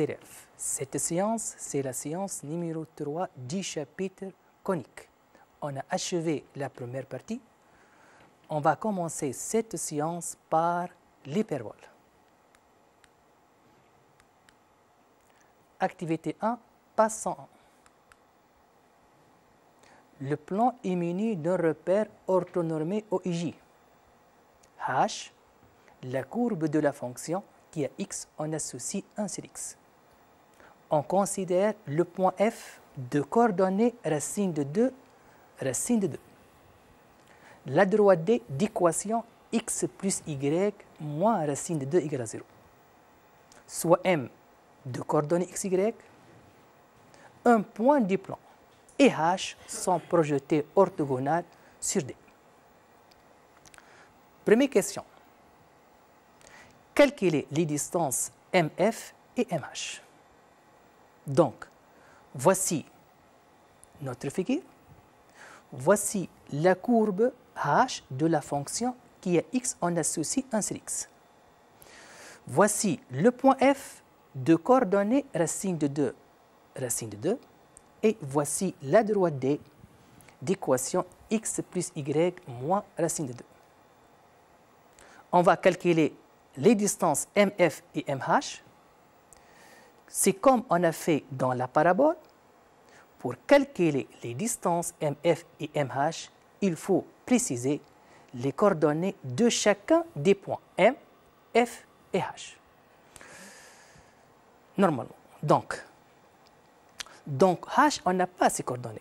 élèves. Cette séance, c'est la séance numéro 3 du chapitre conique. On a achevé la première partie. On va commencer cette séance par l'hyperbole. Activité 1, passant. Le plan est muni d'un repère orthonormé OIJ. H, la courbe de la fonction qui a x en associe 1 sur x on considère le point F de coordonnées racine de 2, racine de 2. La droite D d'équation x plus y moins racine de 2 égale à 0. Soit M de coordonnées xy, un point du plan et H sont projetés orthogonales sur D. Première question. Calculer les distances MF et MH. Donc, voici notre figure, voici la courbe h de la fonction qui est x, en associe un sur x. Voici le point f de coordonnées racine de 2, racine de 2, et voici la droite d d'équation x plus y moins racine de 2. On va calculer les distances mf et mh c'est comme on a fait dans la parabole. Pour calculer les distances MF et MH, il faut préciser les coordonnées de chacun des points M, F et H. Normalement. Donc, donc H, on n'a pas ces coordonnées.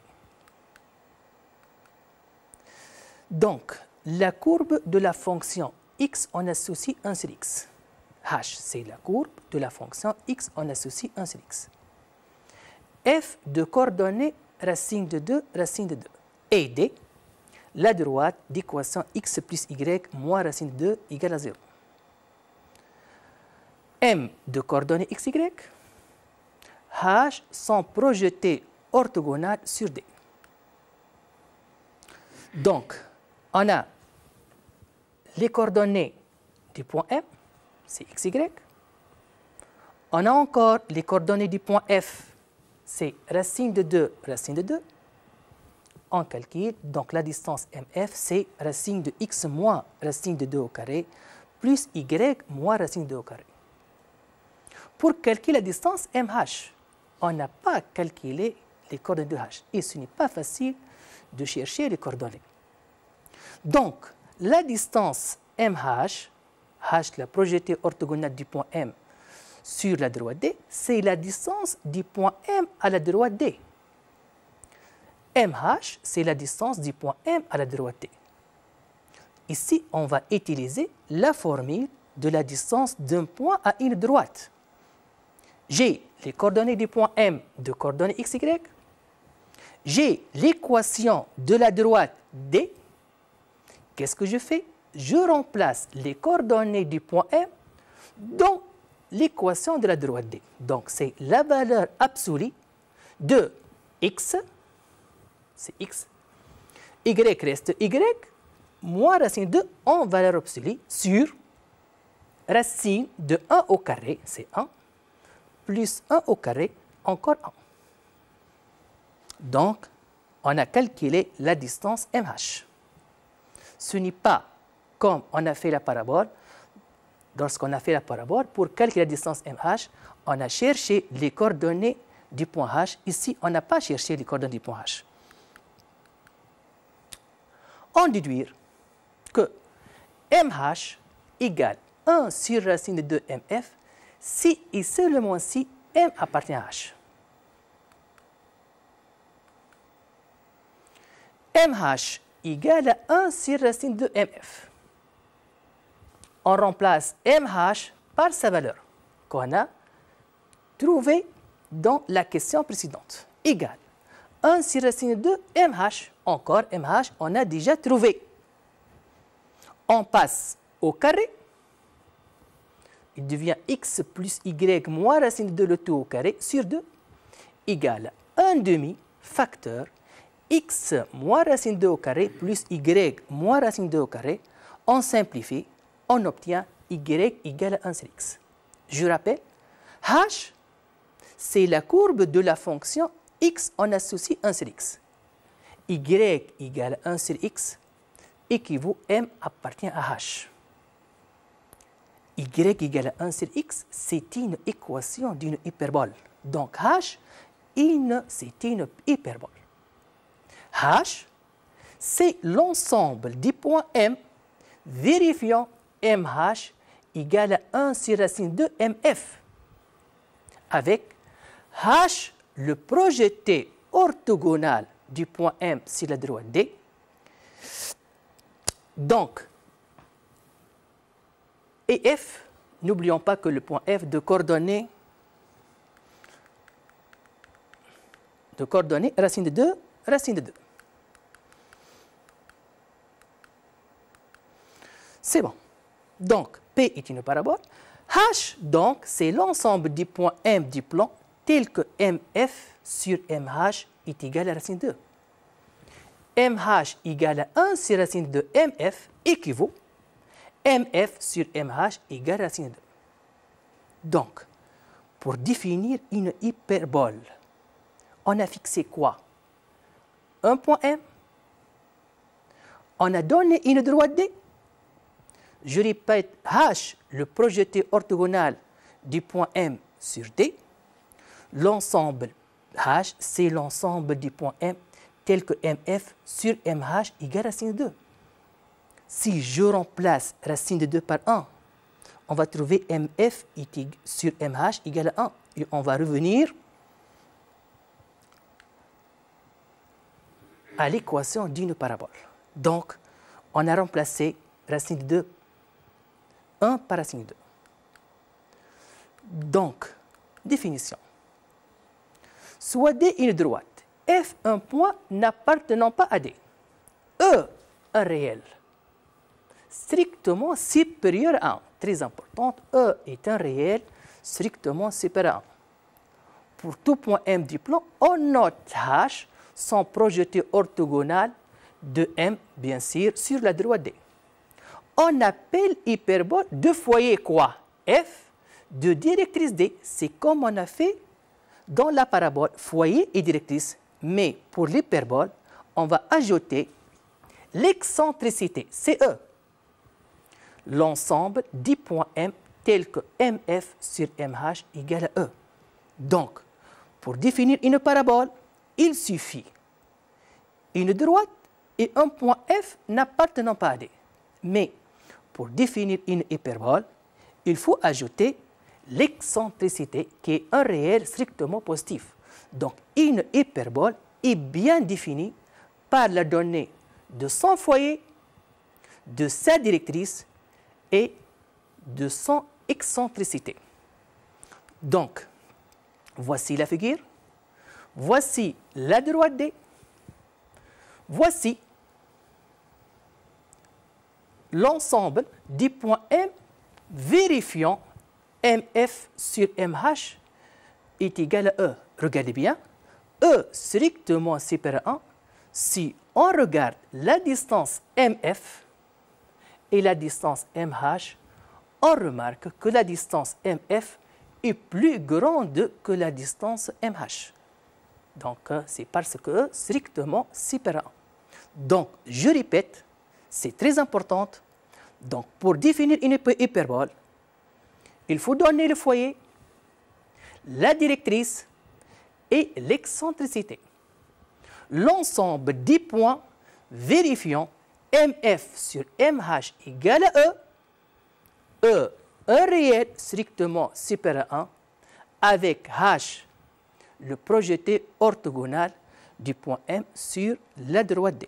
Donc, la courbe de la fonction x, on associe un sur x h, c'est la courbe de la fonction x, on associe un sur x. f de coordonnées racine de 2, racine de 2. Et d, la droite d'équation x plus y moins racine de 2 égale à 0. m de coordonnées x, y. h sont projetés orthogonales sur d. Donc, on a les coordonnées du point M, c'est x, y. On a encore les coordonnées du point F, c'est racine de 2, racine de 2. On calcule, donc la distance MF, c'est racine de x moins racine de 2 au carré, plus y moins racine de 2 au carré. Pour calculer la distance MH, on n'a pas calculé les coordonnées de H. Et ce n'est pas facile de chercher les coordonnées. Donc, la distance MH, H, la projetée orthogonale du point M sur la droite D, c'est la distance du point M à la droite D. MH, c'est la distance du point M à la droite D. Ici, on va utiliser la formule de la distance d'un point à une droite. J'ai les coordonnées du point M de coordonnées x, y. J'ai l'équation de la droite D. Qu'est-ce que je fais je remplace les coordonnées du point M dans l'équation de la droite D. Donc, c'est la valeur absolue de x, c'est x, y reste y, moins racine de 2 en valeur absolue sur racine de 1 au carré, c'est 1, plus 1 au carré, encore 1. Donc, on a calculé la distance MH. Ce n'est pas comme on a fait la parabole, lorsqu'on a fait la parabole, pour calculer la distance MH, on a cherché les coordonnées du point H. Ici, on n'a pas cherché les coordonnées du point H. On déduire que MH égale 1 sur racine de 2MF si et seulement si M appartient à H. MH égale 1 sur racine de MF on remplace MH par sa valeur qu'on a trouvée dans la question précédente, Égal 1 sur racine de 2 MH. Encore MH, on a déjà trouvé. On passe au carré. Il devient x plus y moins racine de 2 le tout au carré sur 2 Égal 1 demi facteur x moins racine de 2 au carré plus y moins racine de 2 au carré. On simplifie on obtient y égale 1 sur x. Je rappelle, h, c'est la courbe de la fonction x en associe 1 sur x. y égale 1 sur x équivaut m appartient à h. y égale 1 sur x, c'est une équation d'une hyperbole. Donc h, c'est une hyperbole. h, c'est l'ensemble des points m vérifiant MH égale à 1 sur racine de MF, avec H le projeté orthogonal du point M sur la droite D. Donc, et F, n'oublions pas que le point F de coordonnées de coordonnées racine de 2, racine de 2. C'est bon. Donc, P est une parabole. H, donc, c'est l'ensemble du point M du plan tel que MF sur MH est égal à racine 2. MH égale à 1 sur racine de MF équivaut MF sur MH égale à racine 2. Donc, pour définir une hyperbole, on a fixé quoi Un point M. On a donné une droite D je répète, H, le projeté orthogonal du point M sur D, l'ensemble H, c'est l'ensemble du point M tel que MF sur MH égale racine de 2. Si je remplace racine de 2 par 1, on va trouver MF sur MH égale à 1. Et on va revenir à l'équation d'une parabole. Donc, on a remplacé racine de 2 1 signe 2. Donc, définition. Soit D une droite, F un point n'appartenant pas à D, E un réel strictement supérieur à 1. Très important, E est un réel strictement supérieur à 1. Pour tout point M du plan, on note H sans projeté orthogonal de M, bien sûr, sur la droite D on appelle hyperbole de foyer quoi F de directrice D. C'est comme on a fait dans la parabole foyer et directrice. Mais pour l'hyperbole, on va ajouter l'excentricité, E. L'ensemble des points M tels que MF sur MH égale à E. Donc, pour définir une parabole, il suffit une droite et un point F n'appartenant pas à D. Mais pour définir une hyperbole, il faut ajouter l'excentricité qui est un réel strictement positif. Donc une hyperbole est bien définie par la donnée de son foyer, de sa directrice et de son excentricité. Donc, voici la figure, voici la droite D, voici l'ensemble du point M vérifiant MF sur MH est égal à E. Regardez bien, E strictement supérieur à 1 si on regarde la distance MF et la distance MH, on remarque que la distance MF est plus grande que la distance MH. Donc, euh, c'est parce que e strictement supérieur. Donc, je répète, c'est très important, Donc, pour définir une hyperbole, il faut donner le foyer, la directrice et l'excentricité. L'ensemble des points vérifiant MF sur MH égale à E, E, un réel strictement supérieur à 1, avec H, le projeté orthogonal du point M sur la droite D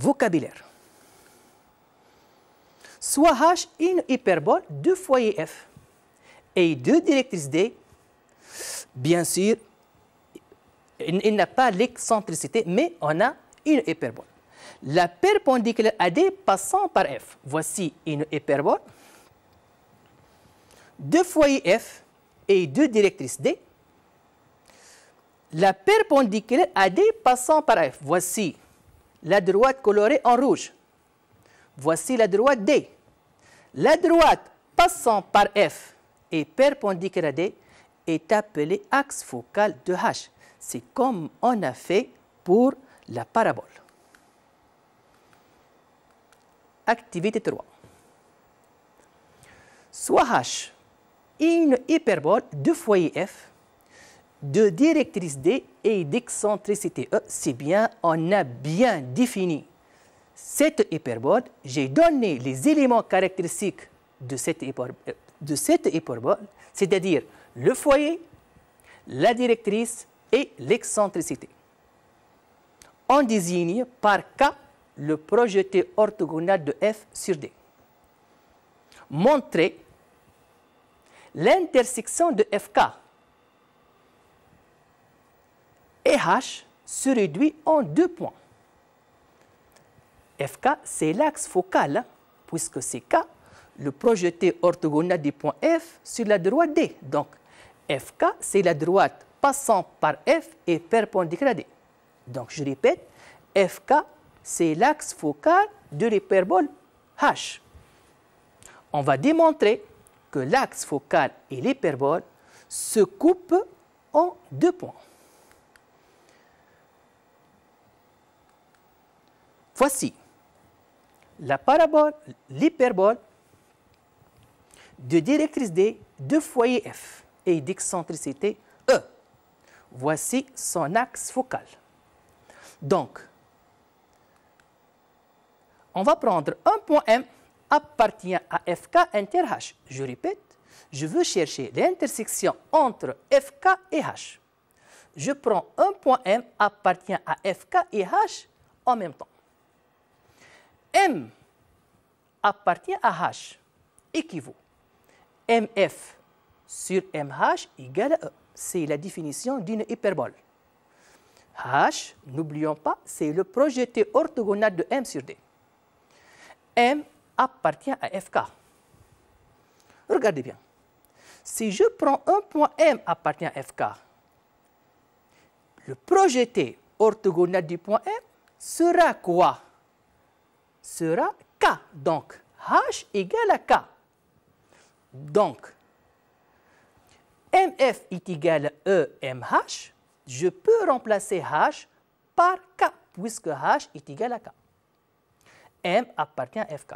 vocabulaire. Soit H une hyperbole deux foyers F et deux directrices D. Bien sûr, il, n'a pas l'excentricité, mais on a une hyperbole. La perpendiculaire à D passant par F. Voici une hyperbole. Deux foyers F et deux directrices D. La perpendiculaire à D passant par F. Voici la droite colorée en rouge. Voici la droite D. La droite passant par F et perpendiculaire à D est appelée axe focal de H. C'est comme on a fait pour la parabole. Activité 3. Soit H, une hyperbole de foyer F de directrice D et d'excentricité E, c'est bien, on a bien défini cette hyperbole. J'ai donné les éléments caractéristiques de cette euh, hyperbole, c'est-à-dire le foyer, la directrice et l'excentricité. On désigne par K le projeté orthogonal de F sur D. Montrer l'intersection de FK et H se réduit en deux points. FK, c'est l'axe focal, hein, puisque c'est K, le projeté orthogonal du point F sur la droite D. Donc, FK, c'est la droite passant par F et perpendiculaire à D. Donc, je répète, FK, c'est l'axe focal de l'hyperbole H. On va démontrer que l'axe focal et l'hyperbole se coupent en deux points. Voici la parabole, l'hyperbole de directrice D de foyer F et d'excentricité E. Voici son axe focal. Donc, on va prendre un point M appartient à FK inter H. Je répète, je veux chercher l'intersection entre FK et H. Je prends un point M appartient à FK et H en même temps. M appartient à H équivaut MF sur MH égale E. C'est la définition d'une hyperbole. H, n'oublions pas, c'est le projeté orthogonal de M sur D. M appartient à FK. Regardez bien. Si je prends un point M appartient à FK, le projeté orthogonal du point M sera quoi sera K. Donc, H égale à K. Donc, MF est égal à EMH. Je peux remplacer H par K, puisque H est égal à K. M appartient à FK.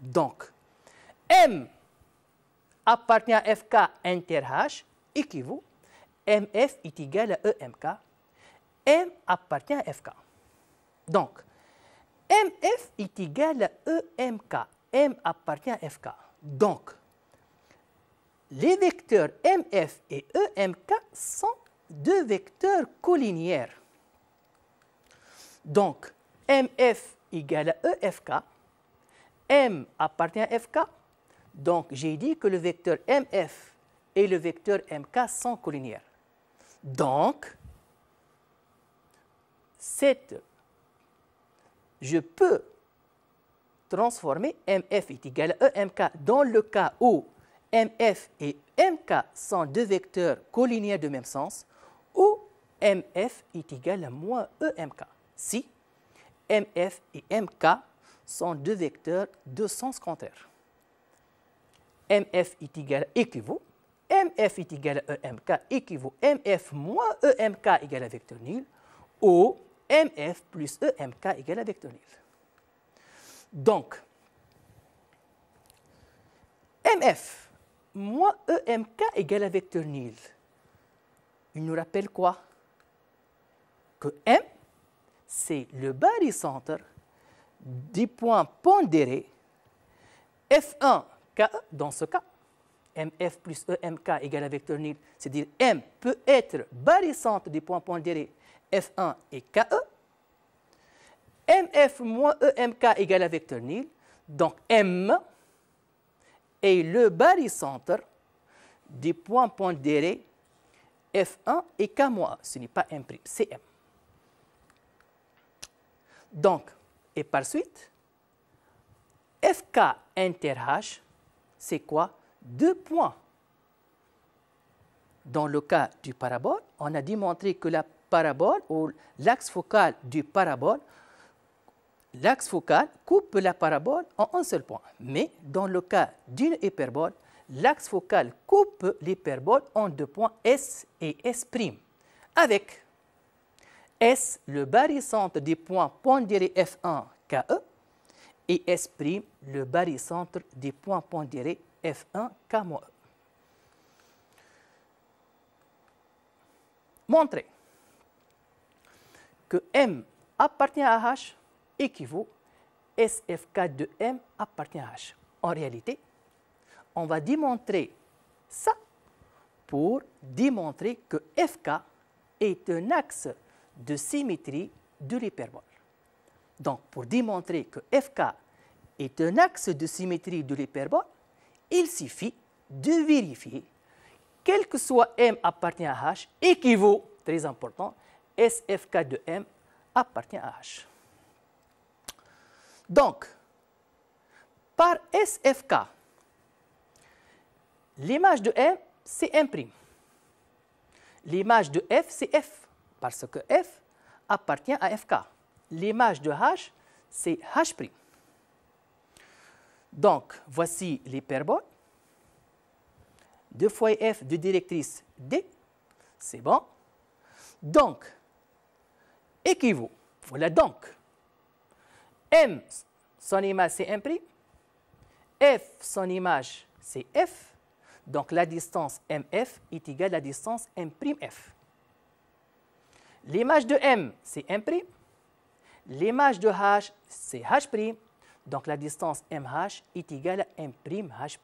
Donc, M appartient à FK inter H équivaut MF est égal à EMK. M appartient à FK. Donc, MF est égal à EMK. M appartient à FK. Donc, les vecteurs MF et EMK sont deux vecteurs collinéaires. Donc, MF égal à EFK, M appartient à FK, donc j'ai dit que le vecteur MF et le vecteur MK sont collinéaires. Donc, cette je peux transformer MF est égal à EMK dans le cas où MF et MK sont deux vecteurs collinéaires de même sens ou MF est égal à moins EMK si MF et MK sont deux vecteurs de sens contraire. MF est égal à équivaut, MF est égal à EMK équivaut MF moins EMK égal à vecteur nul ou MF plus EMK égale vecteur nil. Donc, MF moins EMK égale à vecteur nil. E il nous rappelle quoi Que M, c'est le barycentre du point pondéré F1 KE dans ce cas. MF plus EMK égale à vecteur nil, c'est-à-dire M peut être barycentre du point pondéré F1 et KE. MF moins EMK égale à vecteur nil. Donc M est le barycentre des point pondérés F1 et K-. Ce n'est pas M', c'est M. Donc, et par suite, FK inter H, c'est quoi Deux points. Dans le cas du parabole, on a démontré que la parabole ou l'axe focal du parabole, l'axe focal coupe la parabole en un seul point. Mais dans le cas d'une hyperbole, l'axe focal coupe l'hyperbole en deux points S et S', avec S le barycentre des points pondérés F1 KE et S' le barycentre des points pondérés F1 K-E. Montrez que M appartient à H équivaut SFK de M appartient à H. En réalité, on va démontrer ça pour démontrer que FK est un axe de symétrie de l'hyperbole. Donc, pour démontrer que FK est un axe de symétrie de l'hyperbole, il suffit de vérifier quel que soit M appartient à H équivaut, très important, SFK de M appartient à H. Donc, par SFK, l'image de M, c'est M'. L'image de F, c'est F, parce que F appartient à FK. L'image de H, c'est H'. Donc, voici l'hyperbole. Deux fois F de directrice D, c'est bon. Donc, équivaut, voilà donc, M, son image c'est M', F, son image c'est F, donc la distance MF est égale à la distance M'F. L'image de M, c'est M', l'image de H, c'est H', donc la distance MH est égale à M'H'.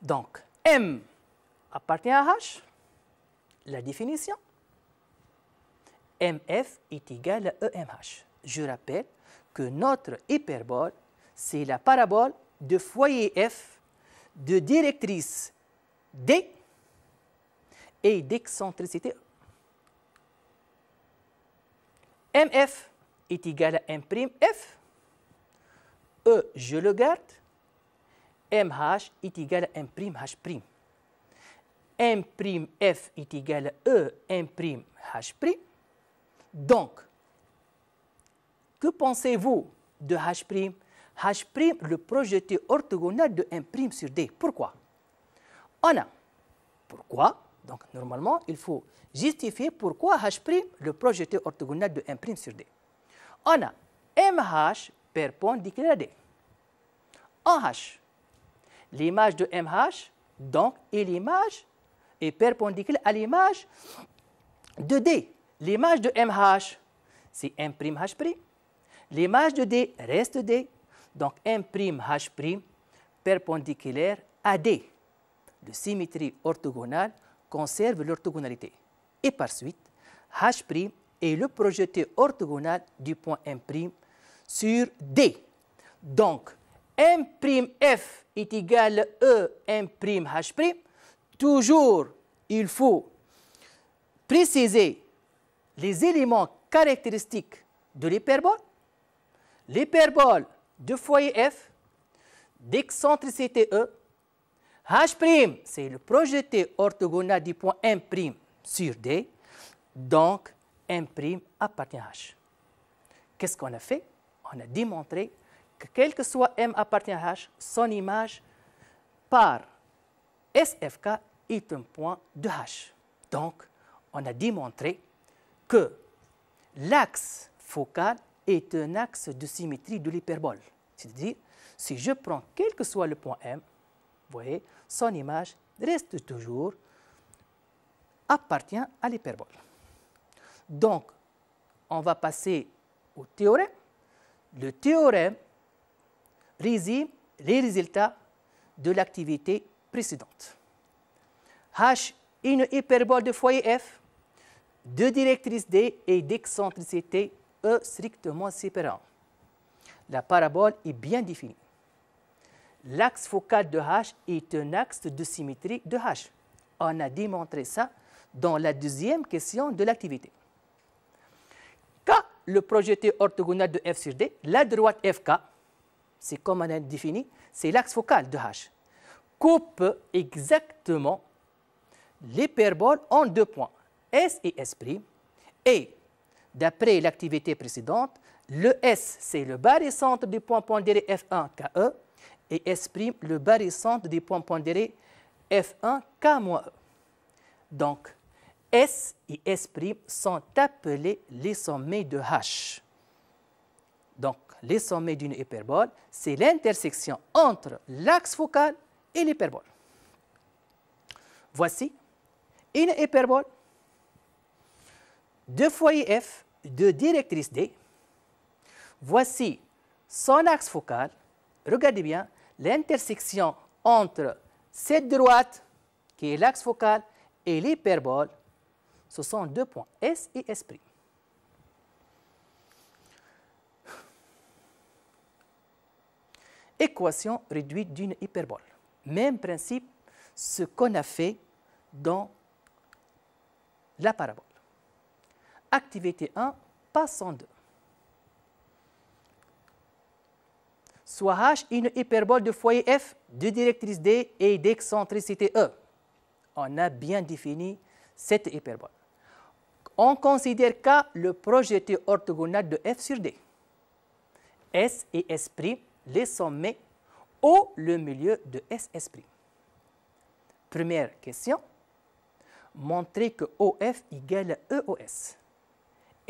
Donc, M appartient à H, la définition, MF est égal à EMH. Je rappelle que notre hyperbole, c'est la parabole de foyer F de directrice D et d'excentricité e. MF est égal à M'F. E, je le garde. MH est égal à M'H'. M'F est égal à E M'H'. Donc, que pensez-vous de H'? H', le projeté orthogonal de M' sur D. Pourquoi On a. Pourquoi Donc, normalement, il faut justifier pourquoi H', le projeté orthogonal de prime sur D. On a MH perpendiculaire à D. En H, l'image de MH, donc, et l'image est perpendiculaire à l'image de D. L'image de MH, c'est M'H'. L'image de D reste D. Donc M'H' perpendiculaire à D. De symétrie orthogonale conserve l'orthogonalité. Et par suite, H' est le projeté orthogonal du point M' sur D. Donc, M'F est égal à E M'H'. Toujours, il faut préciser les éléments caractéristiques de l'hyperbole, l'hyperbole de foyer F, d'excentricité E, H', c'est le projeté orthogonal du point M' sur D, donc M' appartient à H. Qu'est-ce qu'on a fait On a démontré que quel que soit M appartient à H, son image par SFK est un point de H. Donc, on a démontré que l'axe focal est un axe de symétrie de l'hyperbole. C'est-à-dire, si je prends quel que soit le point M, vous voyez, son image reste toujours, appartient à l'hyperbole. Donc, on va passer au théorème. Le théorème résume les résultats de l'activité précédente. H une hyperbole de foyer F deux directrices D et d'excentricité E strictement séparant, La parabole est bien définie. L'axe focal de H est un axe de symétrie de H. On a démontré ça dans la deuxième question de l'activité. K, le projeté orthogonal de F sur D, la droite FK, c'est comme on a défini, c'est l'axe focal de H, coupe exactement l'hyperbole en deux points. S et S'. Et d'après l'activité précédente, le S, c'est le barycentre du point pondéré F1, KE, et S', le barycentre du point pondéré F1, K-E. Donc, S et S' sont appelés les sommets de H. Donc, les sommets d'une hyperbole, c'est l'intersection entre l'axe focal et l'hyperbole. Voici une hyperbole deux foyers F deux directrices D. Voici son axe focal. Regardez bien l'intersection entre cette droite, qui est l'axe focal, et l'hyperbole. Ce sont deux points S et S'. Équation réduite d'une hyperbole. Même principe, ce qu'on a fait dans la parabole activité 1 passant 2. Soit H une hyperbole de foyer F, de directrice D et d'excentricité E. On a bien défini cette hyperbole. On considère K le projeté orthogonal de F sur D. S et S' les sommets ou le milieu de S', Première question, montrer que OF égale EOS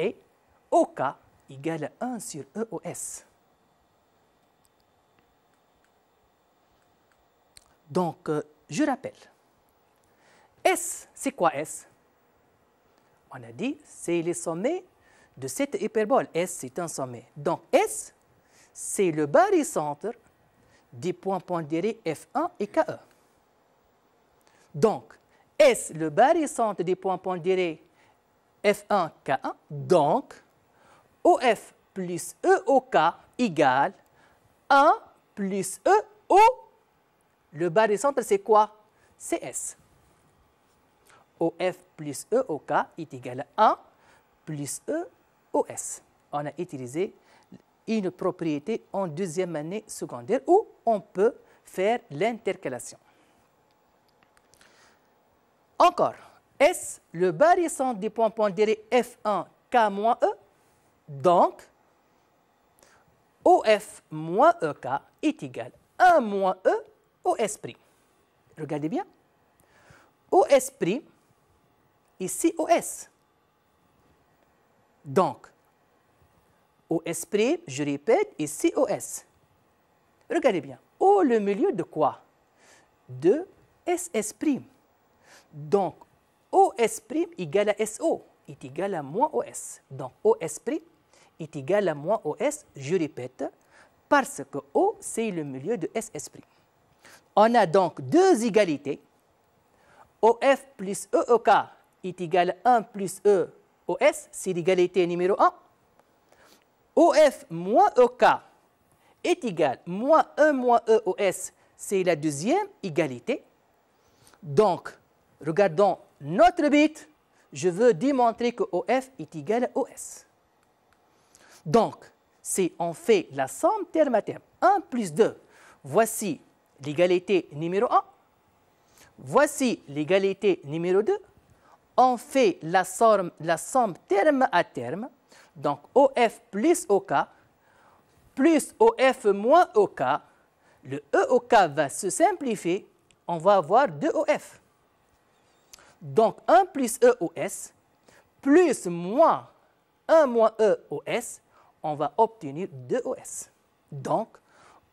et OK égale à 1 sur EOS. Donc, euh, je rappelle, S, c'est quoi S On a dit, c'est les sommets de cette hyperbole. S, c'est un sommet. Donc, S, c'est le barycentre des points pondérés F1 et KE. Donc, S, le barycentre des points pondérés F1K1. Donc, OF plus EOK égale 1 plus EO. Le bas des centres, c'est quoi C'est S. OF plus EOK est égal à 1 plus EOS. On a utilisé une propriété en deuxième année secondaire où on peut faire l'intercalation. Encore, S, le barycentre des points pondérés F1 K-E, donc OF moins EK est égal à 1 moins E esprit Regardez bien. OS', ici OS. Donc, esprit je répète, ici OS. Regardez bien. O, le milieu de quoi De SS'. Donc, OS' égale à SO est égal à moins OS. Donc OS' est égal à moins OS, je répète, parce que O, c'est le milieu de SS'. On a donc deux égalités. OF plus e e K est égal à 1 plus E c'est l'égalité numéro 1. OF moins EK est égal à moins 1 moins EOS, c'est la deuxième égalité. Donc, regardons notre bit, je veux démontrer que OF est égal à OS. Donc, si on fait la somme terme à terme, 1 plus 2, voici l'égalité numéro 1, voici l'égalité numéro 2, on fait la somme, la somme terme à terme, donc OF plus OK, plus OF moins OK, le EOK va se simplifier, on va avoir 2OF. Donc 1 plus E plus moins 1 moins EOS, on va obtenir 2 OS. Donc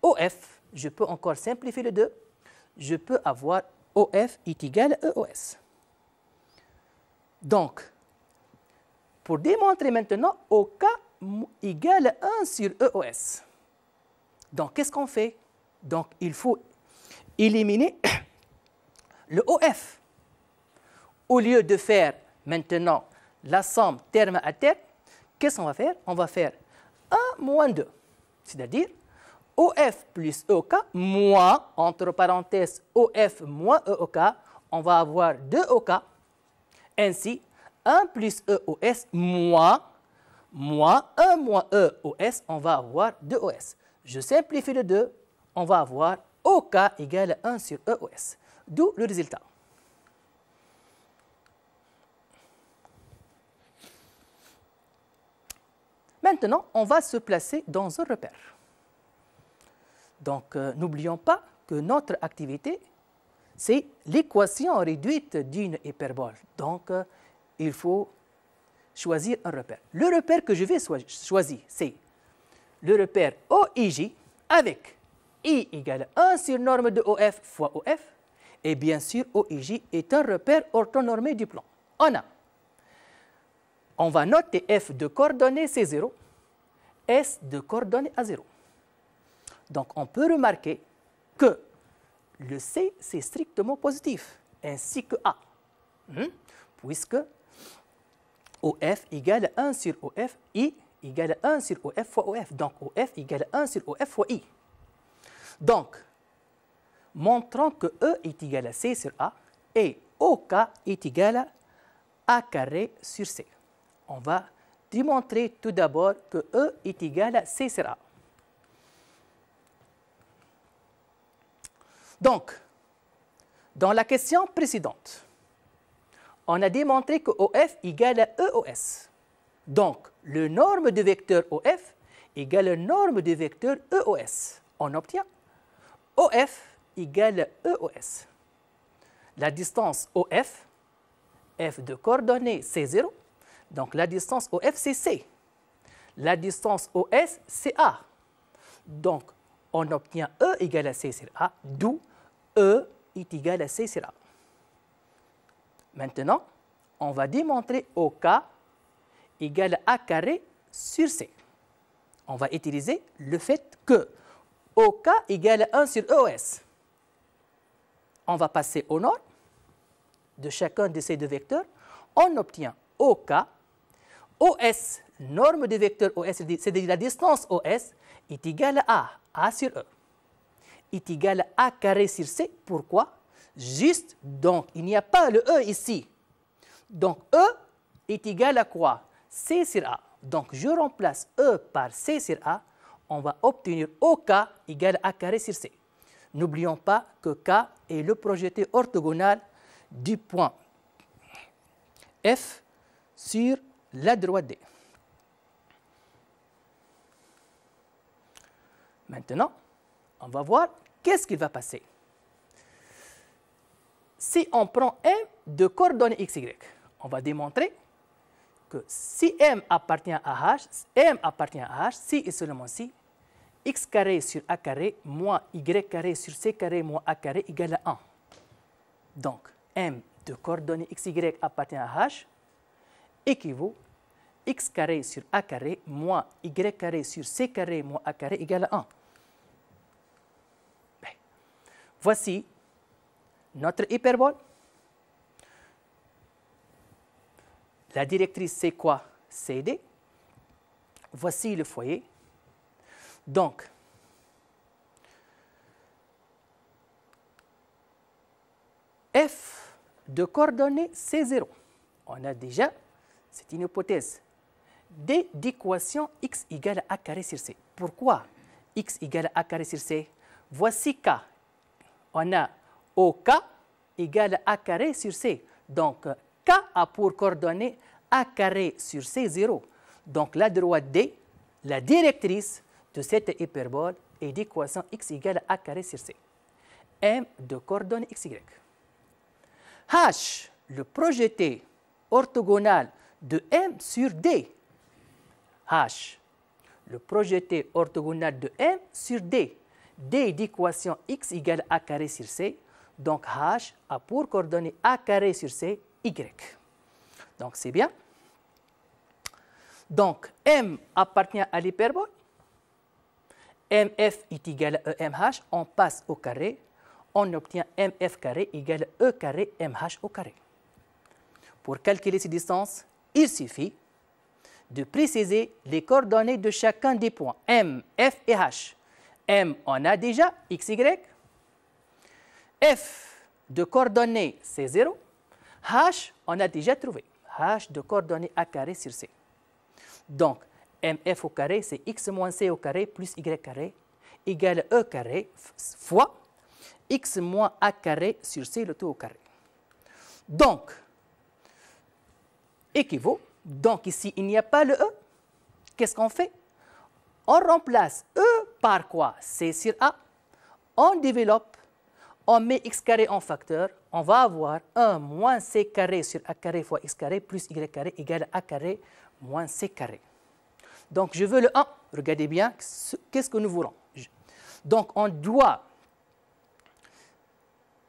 OF, je peux encore simplifier le 2, je peux avoir OF est égal à EOS. Donc, pour démontrer maintenant OK égale 1 sur EOS. Donc, qu'est-ce qu'on fait Donc, il faut éliminer le OF au lieu de faire maintenant la somme terme à terme, qu'est-ce qu'on va faire On va faire 1 moins 2, c'est-à-dire OF plus EOK moins, entre parenthèses, OF moins EOK, on va avoir 2OK. Ainsi, 1 plus EOS moins, moins 1 moins EOS, on va avoir 2OS. Je simplifie le 2, on va avoir OK égale 1 sur EOS. D'où le résultat. Maintenant, on va se placer dans un repère. Donc, euh, n'oublions pas que notre activité, c'est l'équation réduite d'une hyperbole. Donc, euh, il faut choisir un repère. Le repère que je vais choisir, c'est le repère OIJ avec I égale 1 sur norme de OF fois OF. Et bien sûr, OIJ est un repère orthonormé du plan. On a on va noter f de coordonnées C0, S de coordonnées a 0. Donc on peut remarquer que le C, c'est strictement positif, ainsi que A, hmm? puisque OF égale 1 sur OF, I égale 1 sur OF fois OF, donc OF égale 1 sur OF fois I. Donc, montrant que E est égal à C sur A et OK est égal à A carré sur C on va démontrer tout d'abord que E est égal à C sera. Donc, dans la question précédente, on a démontré que OF égale à EOS. Donc, le norme du vecteur OF égale la norme du vecteur EOS. On obtient OF égale à EOS. La distance OF, f de coordonnées C0, donc la distance OF, c'est C. La distance OS, c'est A. Donc on obtient E égale à C sur A, d'où E est égal à C sur A. Maintenant, on va démontrer OK égale à A carré sur C. On va utiliser le fait que OK égale à 1 sur EOS. On va passer au nord de chacun de ces deux vecteurs. On obtient OK OS, norme du vecteur OS, c'est-à-dire la distance OS, est égale à A sur E, est égale à A carré sur C. Pourquoi Juste, donc, il n'y a pas le E ici. Donc, E est égal à quoi C sur A. Donc, je remplace E par C sur A. On va obtenir OK égale à A carré sur C. N'oublions pas que K est le projeté orthogonal du point F sur la droite d Maintenant, on va voir qu'est-ce qu'il va passer. Si on prend M de coordonnées XY, on va démontrer que si M appartient à H, M appartient à H, si et seulement si, x carré sur a carré moins y carré sur c moins a carré égale à 1. Donc, M de coordonnées xy appartient à H, équivaut x carré sur a carré moins y carré sur c carré moins a carré égale à 1. Ben, voici notre hyperbole. La directrice, c'est quoi CD. Voici le foyer. Donc, f de coordonnées, c'est 0. On a déjà c'est une hypothèse D d'équation x égale a carré sur c. Pourquoi x égale a carré sur c Voici k. On a K égale a carré sur c. Donc, k a pour coordonnée a carré sur c, 0. Donc, la droite D, la directrice de cette hyperbole est d'équation x égale a carré sur c. M de coordonnées xy. H, le projeté orthogonal de M sur D. H. Le projeté orthogonal de M sur D. D d'équation x égale a carré sur c. Donc H a pour coordonnée a carré sur c, y. Donc c'est bien. Donc M appartient à l'hyperbole. MF est égal à EMH. On passe au carré. On obtient MF carré égale E carré MH au carré. Pour calculer ces distances, il suffit de préciser les coordonnées de chacun des points M, F et H. M, on a déjà x, y. F de coordonnées, c'est 0. H, on a déjà trouvé. H de coordonnées A carré sur C. Donc, MF au carré, c'est x moins c au carré plus y carré égale e carré fois x moins a carré sur c, le tout au carré. Donc, équivaut. Donc ici, il n'y a pas le E. Qu'est-ce qu'on fait On remplace E par quoi C sur A. On développe, on met x carré en facteur. On va avoir 1 moins c carré sur a carré fois x carré plus y carré égale a carré moins c carré. Donc je veux le 1. Regardez bien, qu'est-ce que nous voulons Donc on doit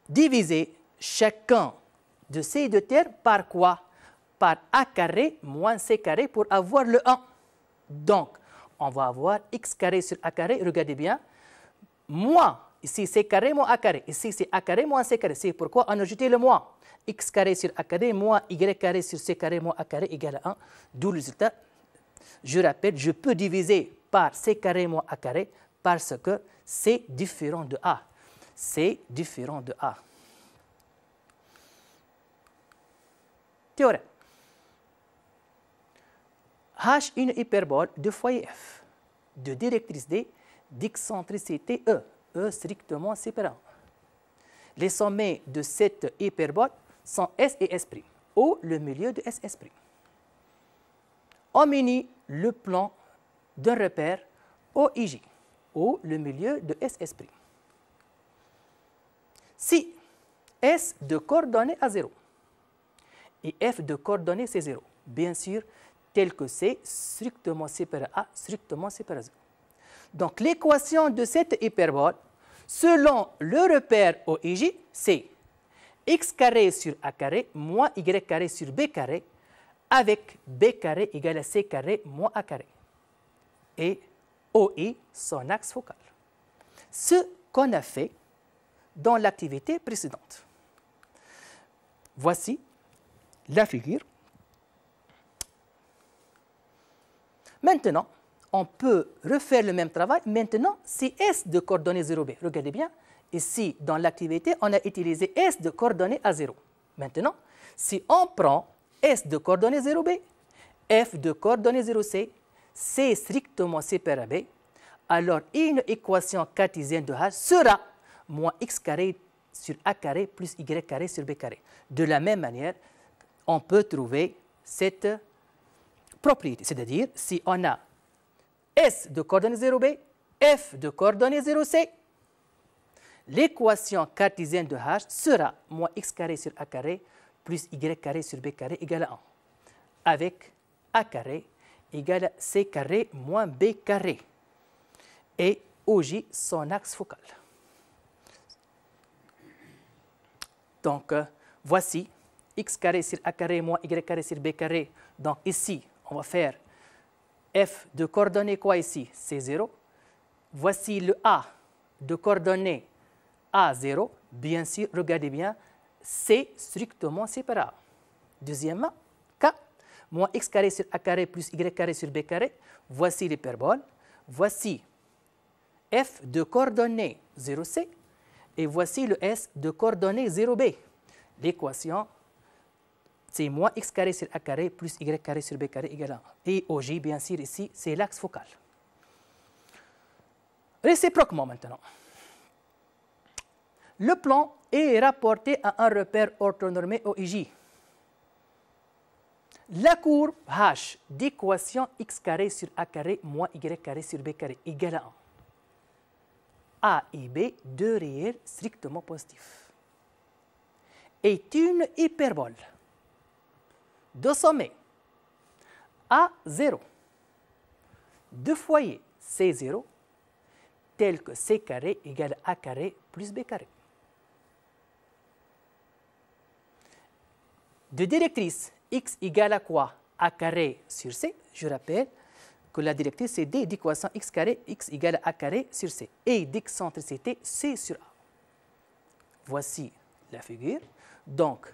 diviser chacun de ces deux termes par quoi par a carré moins c carré pour avoir le 1. Donc, on va avoir x carré sur a carré. Regardez bien. Moins, ici c carré moins a carré. Ici c'est a carré moins c carré. C'est pourquoi on a ajouté le moins. x carré sur a carré moins y carré sur c carré moins a carré égale à 1. D'où le résultat. Je rappelle, je peux diviser par c carré moins a carré parce que c'est différent de a. C'est différent de a. Théorème. H, une hyperbole de foyer F, de directrice D, d'excentricité E, E strictement séparant. Les sommets de cette hyperbole sont S et S', ou le milieu de S, S'. On munit le plan d'un repère OIJ, ou le milieu de S, S'. Si S de coordonnées à 0 et F de coordonnées c 0, bien sûr, tel que c'est strictement séparé à a, strictement séparé par 0. Donc l'équation de cette hyperbole, selon le repère OIJ, c'est x carré sur a carré moins y carré sur b carré, avec b carré égale à c carré moins a carré. Et OI, son axe focal. Ce qu'on a fait dans l'activité précédente. Voici la figure. Maintenant, on peut refaire le même travail. Maintenant, si S de coordonnées 0B. Regardez bien, ici, dans l'activité, on a utilisé S de coordonnées a 0. Maintenant, si on prend S de coordonnées 0B, F de coordonnées 0C, C strictement séparé B, alors une équation cartésienne de H sera moins x carré sur a carré plus y carré sur b carré. De la même manière, on peut trouver cette c'est-à-dire, si on a S de coordonnées 0B, F de coordonnées 0C, l'équation cartésienne de H sera moins x carré sur a carré plus y carré sur b carré égale à 1, avec a carré égale à c carré moins b carré, et OJ son axe focal. Donc, euh, voici x carré sur a carré moins y carré sur b carré. Donc ici, on va faire f de coordonnées quoi ici C'est 0. Voici le a de coordonnées a0. Bien sûr, regardez bien, c'est strictement séparable. Deuxièmement, k moins x carré sur a carré plus y carré sur b carré. Voici l'hyperbole. Voici f de coordonnées 0c et voici le s de coordonnées 0b. L'équation c'est moins x carré sur a carré plus y carré sur b carré égale à 1. Et OJ, bien sûr, ici, c'est l'axe focal. Réciproquement maintenant. Le plan est rapporté à un repère orthonormé OIJ. La courbe H d'équation x carré sur a carré moins y carré sur b carré égale à 1. A et B, deux réels strictement positifs, est une hyperbole. Deux sommets A0, Deux foyers C0 tel que C carré égale A carré plus B carré. De directrice X égale à quoi A carré sur C. Je rappelle que la directrice c'est D d'équation X carré, X égale à A carré sur C. Et d'excentricité C sur A. Voici la figure. Donc,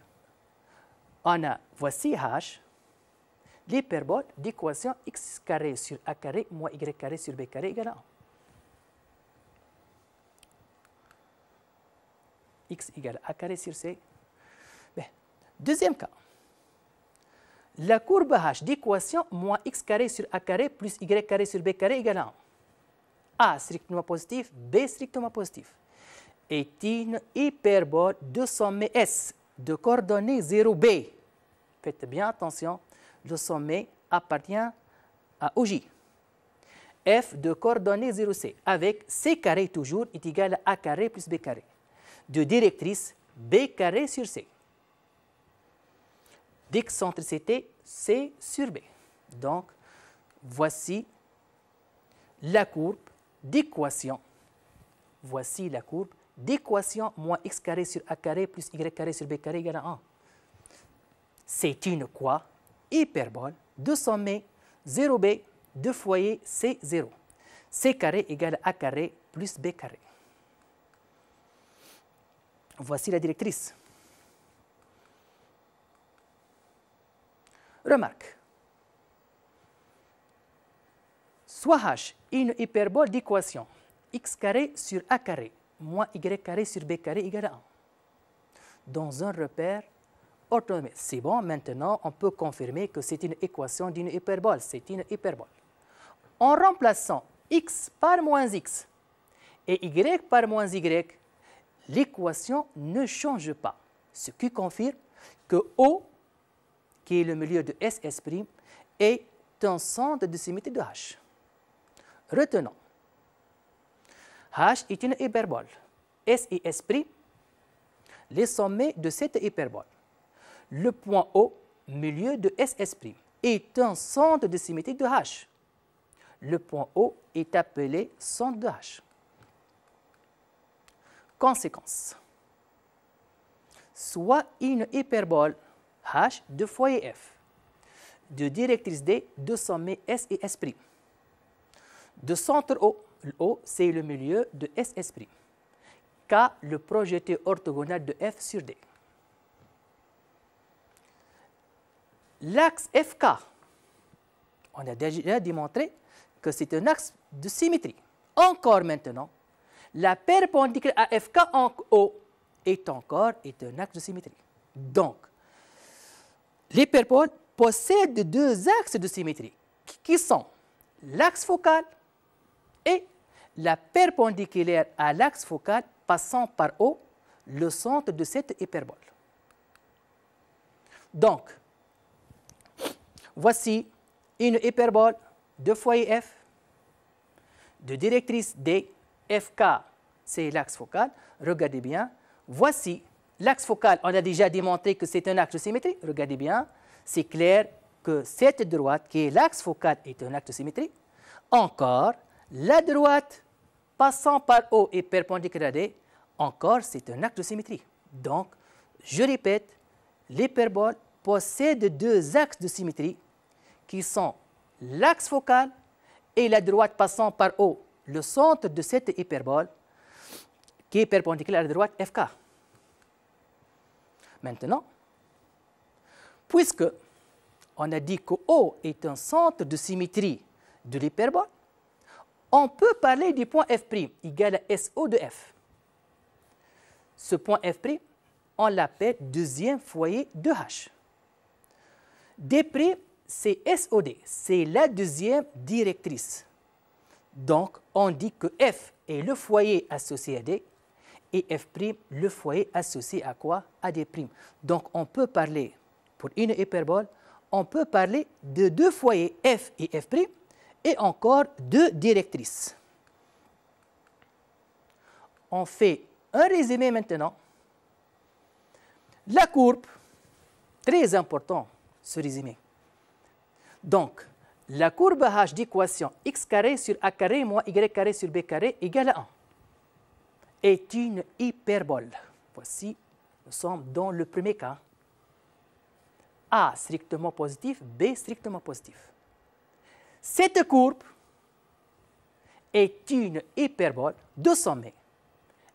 on a, voici H, l'hyperbole d'équation x carré sur a carré moins y carré sur b carré égale 1. x égale a carré sur c. Ben, deuxième cas, la courbe h d'équation moins x carré sur a carré plus y carré sur b carré égale 1. a strictement positif, b strictement positif Et une hyperbole de sommet S de coordonnées 0b faites bien attention, le sommet appartient à OJ. F de coordonnées 0C avec C carré toujours est égal à A carré plus B carré de directrice B carré sur C d'excentricité C sur B. Donc, voici la courbe d'équation. Voici la courbe d'équation moins x carré sur a carré plus y carré sur b carré égale à 1. C'est une quoi Hyperbole de sommet 0b de foyer C0. C carré égale A carré plus B carré. Voici la directrice. Remarque. Soit H une hyperbole d'équation x carré sur a carré moins y carré sur b carré égale à 1 dans un repère c'est bon, maintenant on peut confirmer que c'est une équation d'une hyperbole. C'est une hyperbole. En remplaçant x par moins x et y par moins y, l'équation ne change pas, ce qui confirme que O, qui est le milieu de S S', est un centre de symétrie de H. Retenons, H est une hyperbole. S et S', les sommets de cette hyperbole. Le point O, milieu de SS', est un centre de symétrie de H. Le point O est appelé centre de H. Conséquence. Soit une hyperbole H de foyer F, de directrice D de sommet S et S'. De centre O, le O c'est le milieu de SS'. K, le projeté orthogonal de F sur D. L'axe FK, on a déjà démontré que c'est un axe de symétrie. Encore maintenant, la perpendiculaire à FK en O est encore est un axe de symétrie. Donc, l'hyperbole possède deux axes de symétrie qui sont l'axe focal et la perpendiculaire à l'axe focal passant par haut, le centre de cette hyperbole. Donc, Voici une hyperbole de foyer F, de directrice D, FK, c'est l'axe focal. Regardez bien. Voici l'axe focal. On a déjà démontré que c'est un axe de symétrie. Regardez bien. C'est clair que cette droite, qui est l'axe focal, est un axe de symétrie. Encore, la droite passant par O et perpendiculaire à D, encore, c'est un axe de symétrie. Donc, je répète, l'hyperbole possède deux axes de symétrie qui sont l'axe focal et la droite passant par O, le centre de cette hyperbole qui est perpendiculaire à la droite FK. Maintenant, puisque on a dit que O est un centre de symétrie de l'hyperbole, on peut parler du point F' égal à SO de F. Ce point F', on l'appelle deuxième foyer de H. D' c'est SOD, c'est la deuxième directrice. Donc, on dit que F est le foyer associé à D et F', le foyer associé à quoi À D'. Donc, on peut parler, pour une hyperbole, on peut parler de deux foyers F et F' et encore deux directrices. On fait un résumé maintenant. La courbe, très important ce résumé. Donc, la courbe H d'équation x carré sur a carré moins y carré sur b carré égale à 1 est une hyperbole. Voici, nous sommes dans le premier cas. A strictement positif, B strictement positif. Cette courbe est une hyperbole de sommet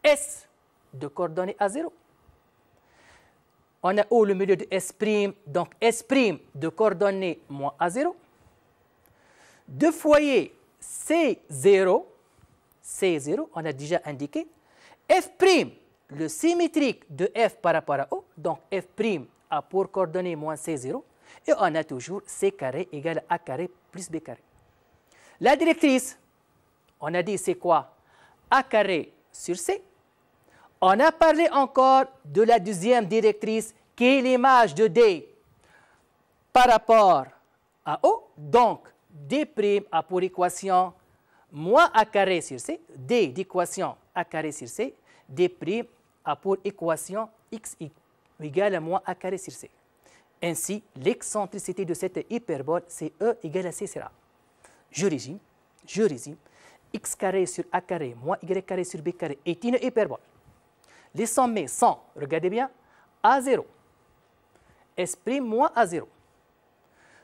S de coordonnées a 0 on a O, le milieu de S', donc S' de coordonnées moins A0. Deux foyers C0, C0, on a déjà indiqué. F', le symétrique de F par rapport à O, donc F' a pour coordonnées moins C0. Et on a toujours C carré égale A carré plus B carré. La directrice, on a dit c'est quoi A carré sur C on a parlé encore de la deuxième directrice qui est l'image de D par rapport à O. Donc, D' a pour équation moins A carré sur C, D d'équation A carré sur C, D' a pour équation x égale à moins A carré sur C. Ainsi, l'excentricité de cette hyperbole, c'est E égale à C sur A. Je résume, je résume, x carré sur A carré moins Y carré sur B carré est une hyperbole les sommets sont, regardez bien, a 0. Esprit moins à 0.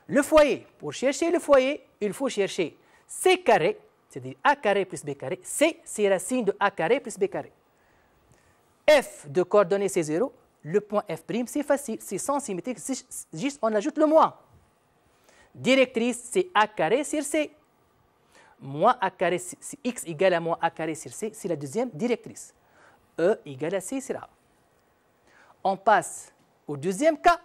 Le foyer, pour chercher le foyer, il faut chercher C carré, c'est-à-dire A carré plus B carré. C, c'est racine de A carré plus B carré. F de coordonnées, c'est 0. Le point F', c'est facile, c'est sans symétrique, juste on ajoute le moins. Directrice, c'est A carré sur C. Moins A carré, c'est X égale à moins A carré sur C, c'est la deuxième directrice. E égale à C, c'est là. On passe au deuxième cas.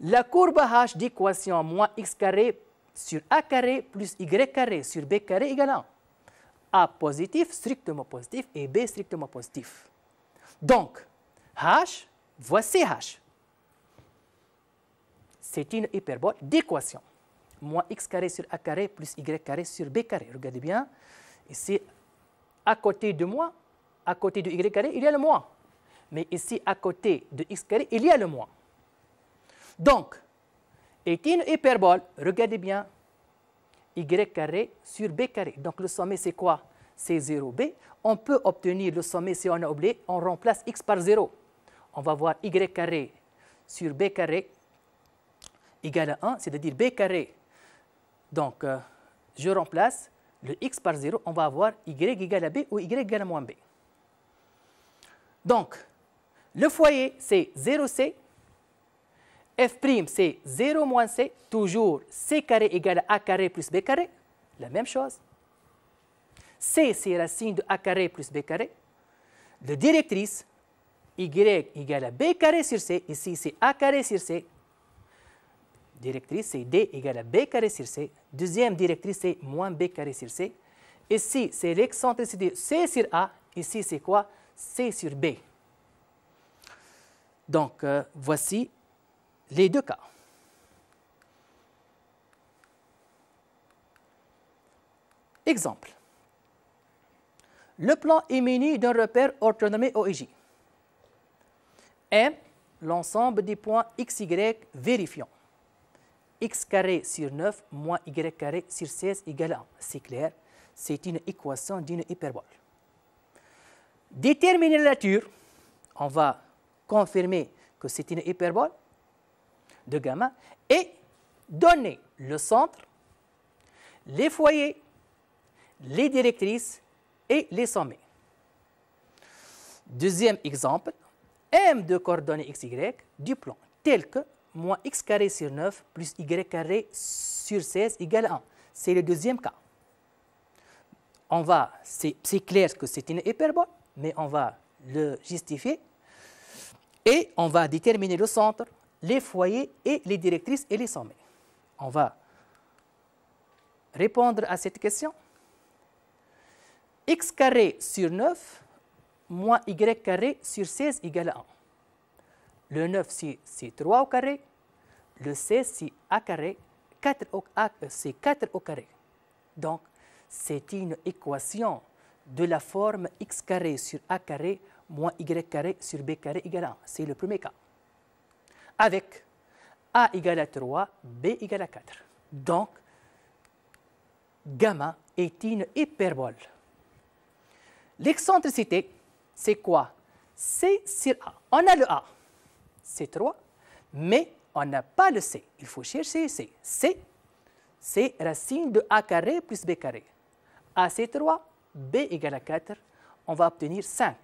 La courbe H d'équation moins x carré sur a carré plus y carré sur b carré égale 1. a positif, strictement positif, et b strictement positif. Donc, h, voici h. C'est une hyperbole d'équation. Moins x carré sur a carré plus y carré sur b carré. Regardez bien, ici, à côté de moi, à côté de y carré, il y a le moins. Mais ici, à côté de x carré, il y a le moins. Donc, est une hyperbole. Regardez bien. y carré sur b carré. Donc, le sommet, c'est quoi C'est 0b. On peut obtenir le sommet si on a oublié. On remplace x par 0. On va avoir y carré sur b carré égale à 1, c'est-à-dire b carré. Donc, euh, je remplace le x par 0. On va avoir y égale à b ou y égale à moins b. Donc, le foyer, c'est 0C. F', c'est 0 moins C. Toujours C carré égale A carré plus B carré. La même chose. C, c'est racine de A carré plus B carré. La directrice, Y égale à B carré sur C. Ici, c'est A carré sur C. Directrice, c'est D égale à B carré sur C. Deuxième directrice, c'est moins B carré sur C. Ici, c'est l'excentricité C sur A. Ici, c'est quoi C sur B. Donc, euh, voici les deux cas. Exemple. Le plan est muni d'un repère orthonormé OIJ. M, l'ensemble des points x, y vérifiant. x carré sur 9 moins y carré sur 16 égale 1. C'est clair, c'est une équation d'une hyperbole déterminer la nature, on va confirmer que c'est une hyperbole de gamma et donner le centre, les foyers, les directrices et les sommets. Deuxième exemple, M de coordonnées xy du plan tel que moins x carré sur 9 plus y carré sur 16 égale 1. C'est le deuxième cas. On va, c'est clair que c'est une hyperbole mais on va le justifier. Et on va déterminer le centre, les foyers et les directrices et les sommets. On va répondre à cette question. x carré sur 9 moins y carré sur 16 égale à 1. Le 9, c'est 3 au carré. Le 16, c'est a carré. 4 euh, c'est 4 au carré. Donc, c'est une équation de la forme x carré sur a carré moins y carré sur b carré égale 1. C'est le premier cas. Avec a égale à 3, b égale à 4. Donc, gamma est une hyperbole. L'excentricité, c'est quoi C sur A. On a le A, c'est 3, mais on n'a pas le C. Il faut chercher C. C, c'est racine de A carré plus B carré. A, c'est 3, B égale à 4, on va obtenir 5.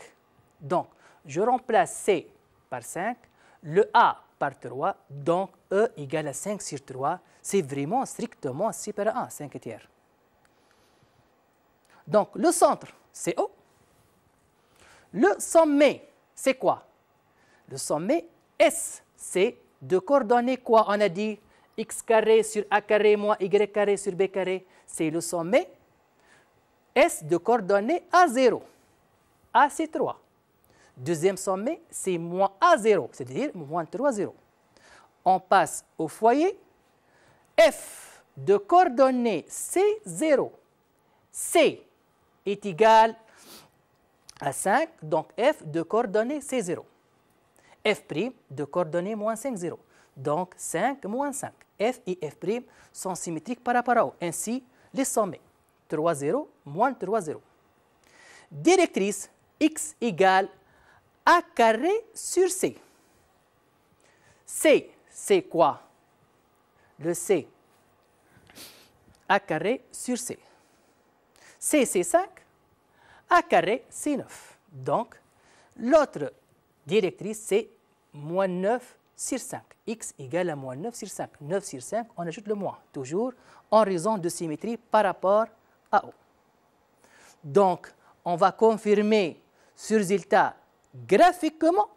Donc, je remplace C par 5, le A par 3, donc E égale à 5 sur 3, c'est vraiment strictement supérieur à 5 tiers. Donc, le centre, c'est O. Le sommet, c'est quoi Le sommet S, c'est de coordonnées quoi On a dit x carré sur a carré moins y carré sur b carré. C'est le sommet S de coordonnées a 0. A, 3. Deuxième sommet, c'est moins A0, c'est-à-dire moins 3, 0. On passe au foyer. F de coordonnées C0. C est égal à 5, donc F de coordonnées C0. F' de coordonnées moins 5, 0. Donc 5 moins 5. F et F' sont symétriques par rapport à Ainsi, les sommets. 3, 0, moins 3, 0. Directrice, x égale a carré sur c. C, c'est quoi Le c. a carré sur c. c, c'est 5. a carré, c'est 9. Donc, l'autre directrice, c'est moins 9 sur 5. x égale à moins 9 sur 5. 9 sur 5, on ajoute le moins, toujours en raison de symétrie par rapport à... Ah oh. Donc, on va confirmer ce résultat graphiquement.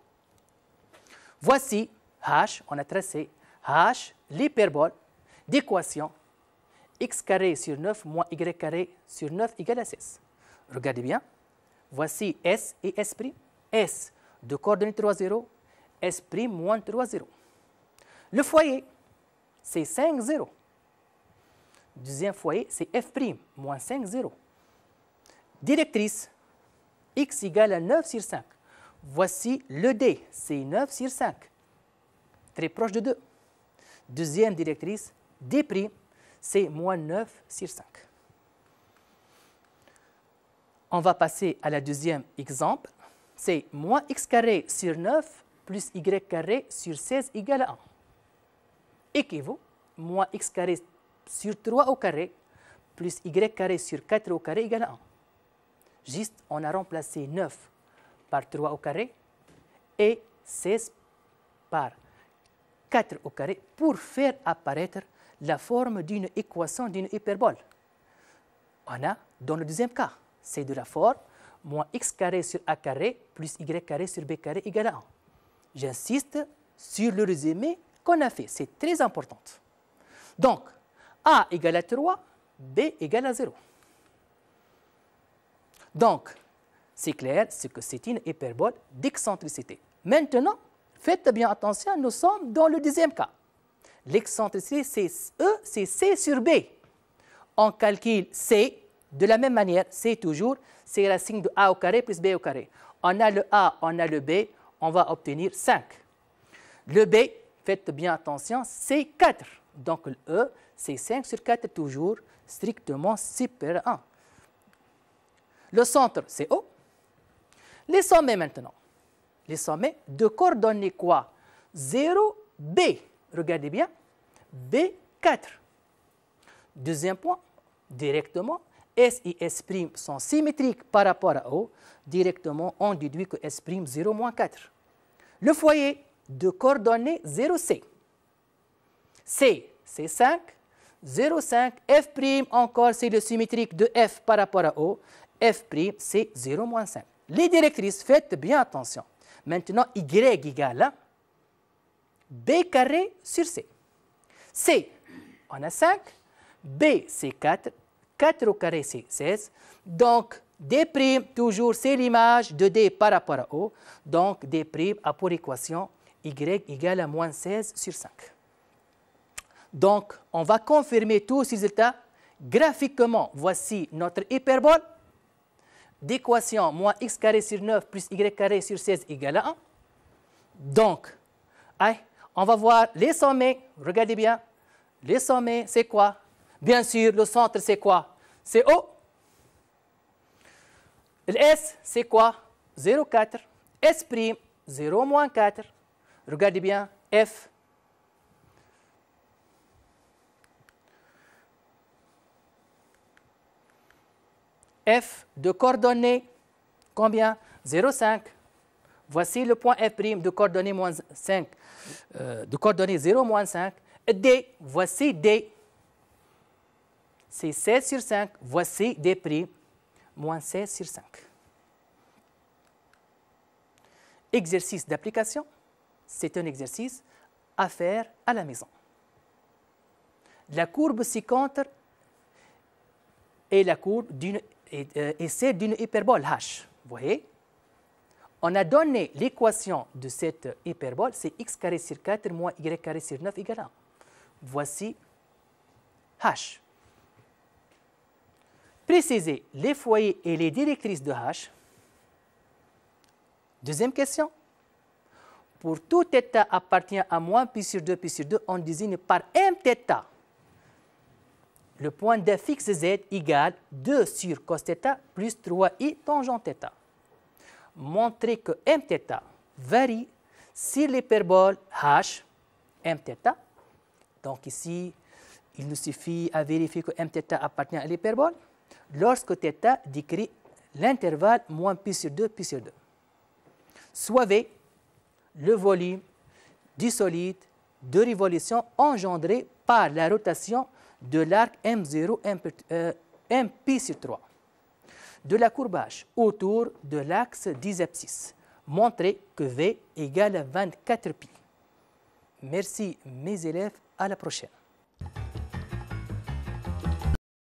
Voici H, on a tracé H, l'hyperbole d'équation x carré sur 9 moins y carré sur 9 égale à 16. Regardez bien, voici S et S'. S de coordonnées 3, 0, S' moins 3, 0. Le foyer, c'est 5, 0. Deuxième foyer, c'est f', moins 5, 0. Directrice, x égale à 9 sur 5. Voici le D, c'est 9 sur 5, très proche de 2. Deuxième directrice, D', c'est moins 9 sur 5. On va passer à la deuxième exemple. C'est moins x carré sur 9 plus y carré sur 16 égale à 1. Équivaut moins x carré sur 3 au carré plus y carré sur 4 au carré égale 1. Juste, on a remplacé 9 par 3 au carré et 16 par 4 au carré pour faire apparaître la forme d'une équation d'une hyperbole. On a, dans le deuxième cas, c'est de la forme moins x carré sur a carré plus y carré sur b carré égale à 1. J'insiste sur le résumé qu'on a fait, c'est très important. Donc, a égale à 3, B égale à 0. Donc, c'est clair ce que c'est une hyperbole d'excentricité. Maintenant, faites bien attention, nous sommes dans le deuxième cas. L'excentricité, c'est E, c'est C sur B. On calcule C de la même manière, C toujours, c'est la racine de A au carré plus B au carré. On a le A, on a le B, on va obtenir 5. Le B, faites bien attention, c'est 4. Donc le E, c'est 5 sur 4 toujours, strictement 6 par 1. Le centre, c'est O. Les sommets maintenant. Les sommets de coordonnées quoi 0, B. Regardez bien. B4. Deuxième point, directement, S et S' sont symétriques par rapport à O. Directement, on déduit que S' 0 moins 4. Le foyer de coordonnées 0C. C, c'est 5. 0,5. F' encore, c'est le symétrique de F par rapport à O. F', c'est 0 moins 5. Les directrices, faites bien attention. Maintenant, Y égale B carré sur C. C, on a 5. B, c'est 4. 4 au carré, c'est 16. Donc, D', toujours, c'est l'image de D par rapport à O. Donc, D' a pour équation Y égale à moins 16 sur 5. Donc, on va confirmer tous ces résultats graphiquement. Voici notre hyperbole d'équation moins x carré sur 9 plus y carré sur 16 égale à 1. Donc, on va voir les sommets. Regardez bien. Les sommets, c'est quoi Bien sûr, le centre, c'est quoi C'est O. Le S, c'est quoi 0,4. S', 0 4. Regardez bien. F, f de coordonnées, combien 0,5. Voici le point f' de coordonnées, moins 5, euh, de coordonnées 0, moins 5. D, voici D. C'est 16 sur 5, voici D', moins 16 sur 5. Exercice d'application, c'est un exercice à faire à la maison. La courbe ci-contre est la courbe d'une euh, et, c'est d'une hyperbole h. Vous voyez On a donné l'équation de cette hyperbole, c'est x carré sur 4 moins y carré sur 9 égale 1. Voici h. Préciser les foyers et les directrices de h. Deuxième question. Pour tout θ appartient à moins pi sur 2 pi sur 2, on désigne par m θ le point fixe z égale 2 sur cosθ plus 3i tangent θ. Montrer que mθ varie si l'hyperbole h, mθ, donc ici, il nous suffit à vérifier que mθ appartient à l'hyperbole lorsque θ décrit l'intervalle moins π sur 2, π sur 2. Soit V, le volume du solide de révolution engendré par la rotation de l'arc M0, MP, euh, sur 3 de la courbage autour de l'axe 10 abscisses. Montrez que V égale 24 pi. Merci mes élèves, à la prochaine.